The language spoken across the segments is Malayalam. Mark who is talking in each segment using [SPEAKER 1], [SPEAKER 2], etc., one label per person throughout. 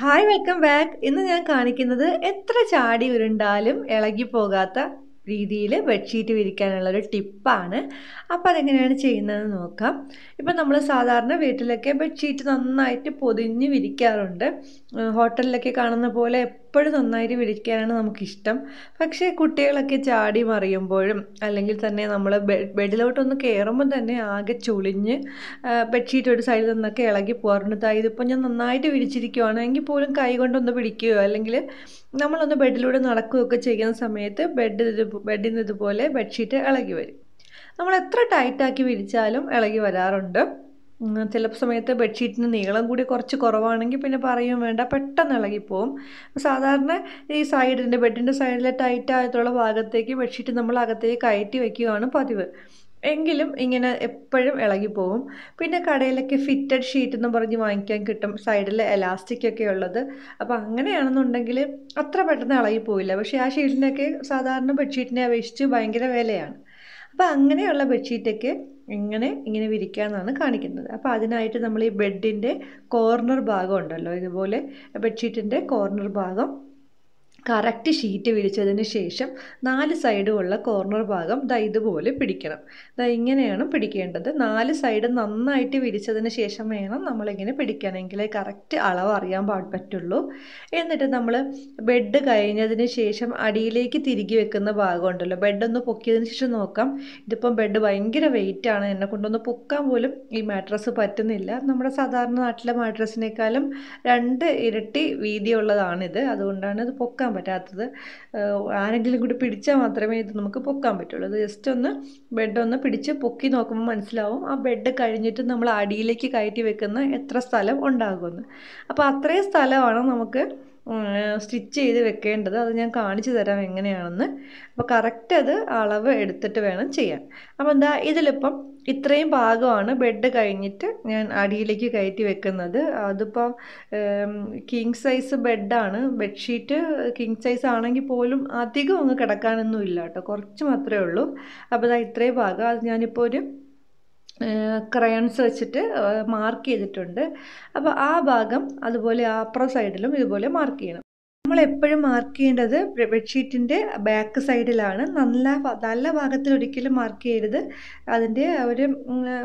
[SPEAKER 1] ഹായ് വെൽക്കം ബാക്ക് ഇന്ന് ഞാൻ കാണിക്കുന്നത് എത്ര ചാടി ഉരുണ്ടാലും ഇളകി പോകാത്ത രീതിയിൽ ബെഡ്ഷീറ്റ് വിരിക്കാനുള്ള ഒരു ടിപ്പാണ് അപ്പോൾ അതെങ്ങനെയാണ് ചെയ്യുന്നതെന്ന് നോക്കാം ഇപ്പം നമ്മൾ സാധാരണ വീട്ടിലൊക്കെ ബെഡ്ഷീറ്റ് നന്നായിട്ട് പൊതിഞ്ഞ് വിരിക്കാറുണ്ട് ഹോട്ടലിലൊക്കെ കാണുന്ന പോലെ എപ്പോഴും നന്നായിട്ട് വിളിക്കാനാണ് നമുക്കിഷ്ടം പക്ഷേ കുട്ടികളൊക്കെ ചാടി മറിയുമ്പോഴും അല്ലെങ്കിൽ തന്നെ നമ്മൾ ബെഡിലോട്ടൊന്ന് കയറുമ്പോൾ തന്നെ ആകെ ചുളിഞ്ഞ് ബെഡ്ഷീറ്റ് ഒരു സൈഡിൽ നിന്നൊക്കെ ഇളകി പോകാറുണ്ട് ഇതിപ്പോൾ ഞാൻ നന്നായിട്ട് പിടിച്ചിരിക്കുവാണ് എങ്കിൽ പോലും കൈ കൊണ്ടൊന്ന് പിടിക്കുകയോ അല്ലെങ്കിൽ നമ്മളൊന്ന് ബെഡിലൂടെ നടക്കുകയൊക്കെ ചെയ്യുന്ന സമയത്ത് ബെഡ് ബെഡിൽ നിന്ന് ഇതുപോലെ ബെഡ്ഷീറ്റ് ഇളകി വരും നമ്മൾ എത്ര ടൈറ്റാക്കി വിരിച്ചാലും ഇളകി വരാറുണ്ട് ചിലപ്പോൾ സമയത്ത് ബെഡ്ഷീറ്റിന് നീളം കൂടി കുറച്ച് കുറവാണെങ്കിൽ പിന്നെ പറയും വേണ്ട പെട്ടെന്ന് ഇളകിപ്പോവും സാധാരണ ഈ സൈഡിൻ്റെ ബെഡിൻ്റെ സൈഡിലെ ടൈറ്റ് ആയിട്ടുള്ള ഭാഗത്തേക്ക് ബെഡ്ഷീറ്റ് നമ്മൾ അകത്തേക്ക് കയറ്റി വയ്ക്കുകയാണ് പതിവ് എങ്കിലും ഇങ്ങനെ എപ്പോഴും ഇളകിപ്പോവും പിന്നെ കടയിലൊക്കെ ഫിറ്റഡ് ഷീറ്റ് എന്ന് പറഞ്ഞ് വാങ്ങിക്കാൻ കിട്ടും സൈഡിൽ എലാസ്റ്റിക് ഒക്കെ ഉള്ളത് അപ്പോൾ അങ്ങനെയാണെന്നുണ്ടെങ്കിൽ അത്ര പെട്ടെന്ന് ഇളകിപ്പോയില്ല പക്ഷേ ആ ഷീറ്റിനൊക്കെ സാധാരണ ബെഡ്ഷീറ്റിനെ അപേക്ഷിച്ച് ഭയങ്കര വിലയാണ് അപ്പോൾ അങ്ങനെയുള്ള ബെഡ്ഷീറ്റൊക്കെ ഇങ്ങനെ ഇങ്ങനെ വിരിക്കാമെന്നാണ് കാണിക്കുന്നത് അപ്പോൾ അതിനായിട്ട് നമ്മൾ ഈ ബെഡിൻ്റെ കോർണർ ഭാഗം ഉണ്ടല്ലോ ഇതുപോലെ ബെഡ്ഷീറ്റിൻ്റെ കോർണർ ഭാഗം കറക്റ്റ് ഷീറ്റ് വിരിച്ചതിന് ശേഷം നാല് സൈഡും ഉള്ള കോർണർ ഭാഗം ദാ ഇതുപോലെ പിടിക്കണം ദാ ഇങ്ങനെയാണ് പിടിക്കേണ്ടത് നാല് സൈഡ് നന്നായിട്ട് വിരിച്ചതിന് ശേഷം വേണം നമ്മളിങ്ങനെ പിടിക്കണമെങ്കിൽ കറക്റ്റ് അളവ് അറിയാൻ പറ്റുള്ളൂ എന്നിട്ട് നമ്മൾ ബെഡ് കഴിഞ്ഞതിന് ശേഷം അടിയിലേക്ക് തിരികെ വെക്കുന്ന ഭാഗമുണ്ടല്ലോ ബെഡ് ഒന്ന് പൊക്കിയതിന് ശേഷം നോക്കാം ഇതിപ്പം ബെഡ് ഭയങ്കര വെയിറ്റാണ് എന്നെ കൊണ്ടൊന്ന് പൊക്കാൻ പോലും ഈ മാട്രസ് പറ്റുന്നില്ല നമ്മുടെ സാധാരണ നാട്ടിലെ മാട്രസിനേക്കാളും രണ്ട് ഇരട്ടി വീതിയുള്ളതാണിത് അതുകൊണ്ടാണ് ഇത് പൊക്കാൻ പറ്റാത്തത് ആരെങ്കിലും കൂടി പിടിച്ചാൽ മാത്രമേ ഇത് നമുക്ക് പൊക്കാൻ പറ്റുള്ളൂ ഇത് ജസ്റ്റ് ഒന്ന് ബെഡ് ഒന്ന് പിടിച്ച് പൊക്കി നോക്കുമ്പോൾ മനസ്സിലാവും ആ ബെഡ് കഴിഞ്ഞിട്ട് നമ്മൾ അടിയിലേക്ക് കയറ്റി വെക്കുന്ന എത്ര സ്ഥലം ഉണ്ടാകുമെന്ന് അപ്പോൾ അത്രയും സ്ഥലമാണ് നമുക്ക് സ്റ്റിച്ച് ചെയ്ത് വെക്കേണ്ടത് അത് ഞാൻ കാണിച്ചു തരാം എങ്ങനെയാണെന്ന് അപ്പോൾ കറക്റ്റ് അത് അളവ് എടുത്തിട്ട് വേണം ചെയ്യാൻ അപ്പോൾ എന്താ ഇതിലിപ്പം ഇത്രയും ഭാഗമാണ് ബെഡ് കഴിഞ്ഞിട്ട് ഞാൻ അടിയിലേക്ക് കയറ്റി വെക്കുന്നത് അതിപ്പം കിങ് സൈസ് ബെഡാണ് ബെഡ്ഷീറ്റ് കിങ് സൈസ് ആണെങ്കിൽ പോലും അധികം അങ്ങ് കിടക്കാനൊന്നും ഇല്ല കേട്ടോ കുറച്ച് മാത്രമേ ഉള്ളൂ അപ്പോൾ ഇതാ ഇത്രയും ഭാഗം അത് ഞാനിപ്പോൾ ഒരു ക്രയൺസ് വെച്ചിട്ട് മാർക്ക് ചെയ്തിട്ടുണ്ട് അപ്പോൾ ആ ഭാഗം അതുപോലെ അപ്പുറം സൈഡിലും ഇതുപോലെ മാർക്ക് ചെയ്യണം നമ്മൾ എപ്പോഴും മാർക്ക് ചെയ്യേണ്ടത് ബെഡ്ഷീറ്റിൻ്റെ ബാക്ക് സൈഡിലാണ് നല്ല നല്ല ഭാഗത്തിൽ ഒരിക്കലും മാർക്ക് ചെയ്യരുത് അതിൻ്റെ ഒരു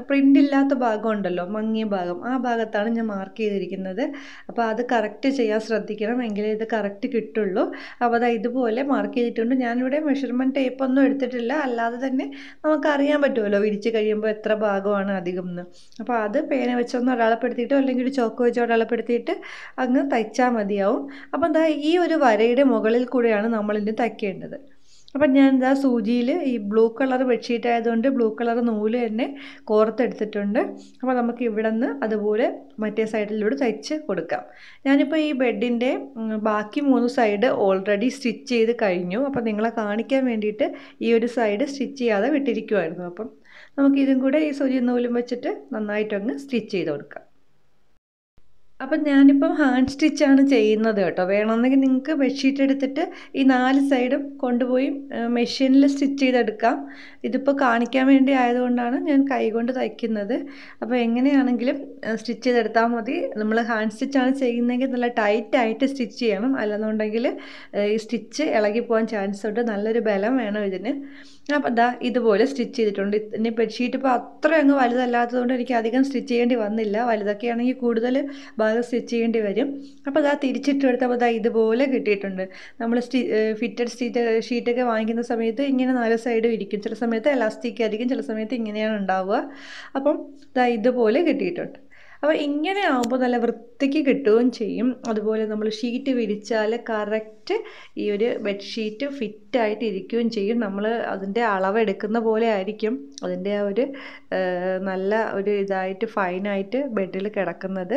[SPEAKER 1] പ്രിൻ്റ് ഇല്ലാത്ത ഭാഗം ഉണ്ടല്ലോ മങ്ങിയ ഭാഗം ആ ഭാഗത്താണ് ഞാൻ മാർക്ക് ചെയ്തിരിക്കുന്നത് അപ്പോൾ അത് കറക്റ്റ് ചെയ്യാൻ ശ്രദ്ധിക്കണം എങ്കിലേ ഇത് കറക്റ്റ് കിട്ടുള്ളൂ അപ്പോൾ അത് ഇതുപോലെ മാർക്ക് ചെയ്തിട്ടുണ്ട് ഞാനിവിടെ മെഷർമെൻറ്റ് ടേപ്പൊന്നും എടുത്തിട്ടില്ല അല്ലാതെ തന്നെ നമുക്കറിയാൻ പറ്റുമല്ലോ വിരിച്ച് കഴിയുമ്പോൾ എത്ര ഭാഗമാണ് അധികം എന്ന് അപ്പോൾ അത് പേന വെച്ചൊന്ന് അടയാളപ്പെടുത്തിയിട്ടോ അല്ലെങ്കിൽ ഒരു ചോക്ക് വെച്ചോ അടയാളപ്പെടുത്തിയിട്ട് അങ്ങ് തയ്ച്ചാൽ മതിയാവും അപ്പോൾ എന്താ ഈ ഈ ഒരു വരയുടെ മുകളിൽ കൂടെയാണ് നമ്മളിന്ന് തയ്ക്കേണ്ടത് അപ്പം ഞാൻ ഇതാ സൂചിയിൽ ഈ ബ്ലൂ കളർ ബെഡ്ഷീറ്റ് ആയതുകൊണ്ട് ബ്ലൂ കളർ നൂല് തന്നെ കോർത്തെടുത്തിട്ടുണ്ട് അപ്പോൾ നമുക്ക് ഇവിടെ നിന്ന് അതുപോലെ മറ്റേ സൈഡിലൂടെ തയ്ച്ച് കൊടുക്കാം ഞാനിപ്പോൾ ഈ ബെഡിൻ്റെ ബാക്കി മൂന്ന് സൈഡ് ഓൾറെഡി സ്റ്റിച്ച് ചെയ്ത് കഴിഞ്ഞു അപ്പോൾ നിങ്ങളെ കാണിക്കാൻ വേണ്ടിയിട്ട് ഈ ഒരു സൈഡ് സ്റ്റിച്ച് ചെയ്യാതെ വിട്ടിരിക്കുമായിരുന്നു അപ്പം നമുക്ക് കൂടെ ഈ സൂചി നൂലും വെച്ചിട്ട് നന്നായിട്ടൊന്ന് സ്റ്റിച്ച് ചെയ്ത് കൊടുക്കാം അപ്പം ഞാനിപ്പം ഹാൻഡ് സ്റ്റിച്ചാണ് ചെയ്യുന്നത് കേട്ടോ വേണമെന്നെങ്കിൽ നിങ്ങൾക്ക് ബെഡ്ഷീറ്റ് എടുത്തിട്ട് ഈ നാല് സൈഡും കൊണ്ടുപോയി മെഷീനിൽ സ്റ്റിച്ച് ചെയ്തെടുക്കാം ഇതിപ്പോൾ കാണിക്കാൻ വേണ്ടി ആയതുകൊണ്ടാണ് ഞാൻ കൈകൊണ്ട് തയ്ക്കുന്നത് അപ്പോൾ എങ്ങനെയാണെങ്കിലും സ്റ്റിച്ച് ചെയ്തെടുത്താൽ മതി നമ്മൾ ഹാൻഡ് സ്റ്റിച്ചാണ് ചെയ്യുന്നതെങ്കിൽ നല്ല ടൈറ്റായിട്ട് സ്റ്റിച്ച് ചെയ്യണം അല്ലെന്നുണ്ടെങ്കിൽ ഈ സ്റ്റിച്ച് ഇളകി പോകാൻ ചാൻസ് ഉണ്ട് നല്ലൊരു ബലം വേണം ഇതിന് അപ്പം അതാ ഇതുപോലെ സ്റ്റിച്ച് ചെയ്തിട്ടുണ്ട് ഇനി ബെഡ്ഷീറ്റ് ഇപ്പോൾ അത്രയങ്ങ് അങ്ങ് വലുതല്ലാത്തതുകൊണ്ട് എനിക്ക് അധികം സ്റ്റിച്ച് ചെയ്യേണ്ടി വന്നില്ല വലുതൊക്കെയാണെങ്കിൽ കൂടുതൽ ഭാഗം സ്റ്റിച്ച് ചെയ്യേണ്ടി വരും അപ്പോൾ അതാ തിരിച്ചിട്ട് എടുത്തപ്പോൾ അതാ ഇതുപോലെ കിട്ടിയിട്ടുണ്ട് നമ്മൾ സ്റ്റി ഫിറ്റഡ് സ്റ്റീറ്റ് ഷീറ്റൊക്കെ വാങ്ങിക്കുന്ന സമയത്ത് ഇങ്ങനെ നാല് സൈഡും ഇരിക്കും ചില സമയത്ത് എലാസ്റ്റിക് ആയിരിക്കും ചില സമയത്ത് ഇങ്ങനെയാണ് ഉണ്ടാവുക അപ്പം ഇതാ ഇതുപോലെ കിട്ടിയിട്ടുണ്ട് അപ്പോൾ ഇങ്ങനെ ആകുമ്പോൾ നല്ല വൃത്തിക്ക് കിട്ടുകയും ചെയ്യും അതുപോലെ നമ്മൾ ഷീറ്റ് വിരിച്ചാൽ കറക്റ്റ് ഈ ഒരു ബെഡ്ഷീറ്റ് ഫിറ്റ് ഫിറ്റായിട്ട് ഇരിക്കുകയും ചെയ്യും നമ്മൾ അതിൻ്റെ അളവെടുക്കുന്ന പോലെ ആയിരിക്കും അതിൻ്റെ ആ ഒരു നല്ല ഒരു ഇതായിട്ട് ഫൈനായിട്ട് ബെഡിൽ കിടക്കുന്നത്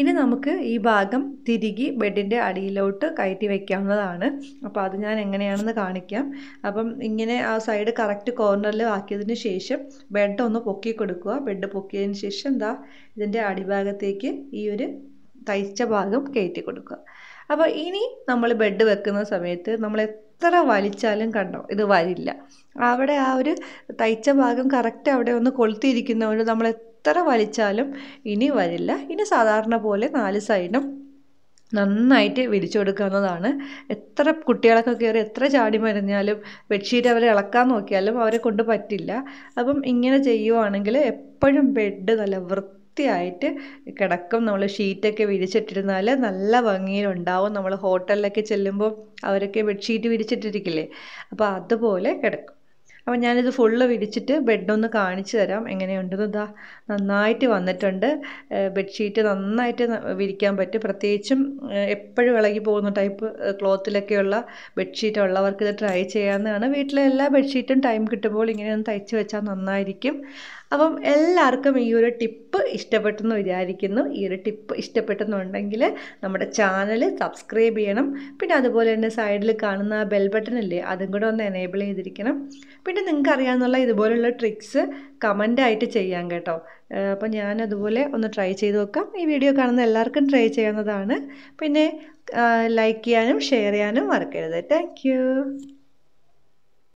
[SPEAKER 1] ഇനി നമുക്ക് ഈ ഭാഗം തിരികെ ബെഡിൻ്റെ അടിയിലോട്ട് കയറ്റി വയ്ക്കാവുന്നതാണ് അപ്പോൾ അത് ഞാൻ എങ്ങനെയാണെന്ന് കാണിക്കാം അപ്പം ഇങ്ങനെ ആ സൈഡ് കറക്റ്റ് കോർണറിൽ ആക്കിയതിന് ശേഷം ബെഡ് ഒന്ന് പൊക്കി കൊടുക്കുക ബെഡ് പൊക്കിയതിന് ശേഷം എന്താ ഇതിൻ്റെ അടിഭാഗത്തേക്ക് ഈ ഒരു തയ്ച്ച ഭാഗം കയറ്റി കൊടുക്കുക അപ്പോൾ ഇനി നമ്മൾ ബെഡ് വെക്കുന്ന സമയത്ത് നമ്മൾ എത്ര വലിച്ചാലും കണ്ടോ ഇത് വരില്ല അവിടെ ആ ഒരു തയ്ച്ച ഭാഗം കറക്റ്റ് അവിടെ ഒന്ന് ഒരു നമ്മൾ എത്ര വലിച്ചാലും ഇനി വരില്ല ഇനി സാധാരണ പോലെ നാല് സൈഡും നന്നായിട്ട് വിരിച്ചു കൊടുക്കാവുന്നതാണ് എത്ര കുട്ടികളൊക്കെ കയറി എത്ര ചാടി മരഞ്ഞാലും ബെഡ്ഷീറ്റ് അവരെ ഇളക്കാൻ നോക്കിയാലും അവരെ കൊണ്ട് പറ്റില്ല അപ്പം ഇങ്ങനെ ചെയ്യുവാണെങ്കിൽ എപ്പോഴും ബെഡ് നല്ല വൃത്തി വൃത്തിയായിട്ട് കിടക്കും നമ്മൾ ഷീറ്റൊക്കെ വിരിച്ചിട്ടിരുന്നാൽ നല്ല ഭംഗിയിലുണ്ടാവും നമ്മൾ ഹോട്ടലിലൊക്കെ ചെല്ലുമ്പോൾ അവരൊക്കെ ബെഡ്ഷീറ്റ് വിരിച്ചിട്ടിരിക്കില്ലേ അപ്പോൾ അതുപോലെ കിടക്കും അപ്പോൾ ഞാനിത് ഫുള്ള് വിരിച്ചിട്ട് ബെഡൊന്ന് കാണിച്ചു തരാം എങ്ങനെയുണ്ടെന്ന് ഇതാ നന്നായിട്ട് വന്നിട്ടുണ്ട് ബെഡ്ഷീറ്റ് നന്നായിട്ട് വിരിക്കാൻ പറ്റും പ്രത്യേകിച്ചും എപ്പോഴും ഇളകി പോകുന്ന ടൈപ്പ് ക്ലോത്തിലൊക്കെയുള്ള ബെഡ്ഷീറ്റ് ഉള്ളവർക്ക് ഇത് ട്രൈ ചെയ്യാവുന്നതാണ് വീട്ടിലെ എല്ലാ ബെഡ്ഷീറ്റും ടൈം കിട്ടുമ്പോൾ ഇങ്ങനെ ഒന്ന് തയ്ച്ച് വെച്ചാൽ നന്നായിരിക്കും അപ്പം എല്ലാവർക്കും ഈ ഒരു ടിപ്പ് ഇഷ്ടപ്പെട്ടെന്ന് വിചാരിക്കുന്നു ഈ ഒരു ടിപ്പ് ഇഷ്ടപ്പെട്ടെന്നുണ്ടെങ്കിൽ നമ്മുടെ ചാനൽ സബ്സ്ക്രൈബ് ചെയ്യണം പിന്നെ അതുപോലെ തന്നെ സൈഡിൽ കാണുന്ന ആ ബെൽ ബട്ടൺ ഇല്ലേ അതും കൂടെ ഒന്ന് എനേബിൾ ചെയ്തിരിക്കണം പിന്നെ നിങ്ങൾക്ക് അറിയാമെന്നുള്ള ഇതുപോലുള്ള ട്രിക്സ് കമൻ്റായിട്ട് ചെയ്യാം കേട്ടോ അപ്പോൾ ഞാനതുപോലെ ഒന്ന് ട്രൈ ചെയ്ത് നോക്കാം ഈ വീഡിയോ കാണുന്ന എല്ലാവർക്കും ട്രൈ ചെയ്യാവുന്നതാണ് പിന്നെ ലൈക്ക് ചെയ്യാനും ഷെയർ ചെയ്യാനും മറക്കരുത് താങ്ക്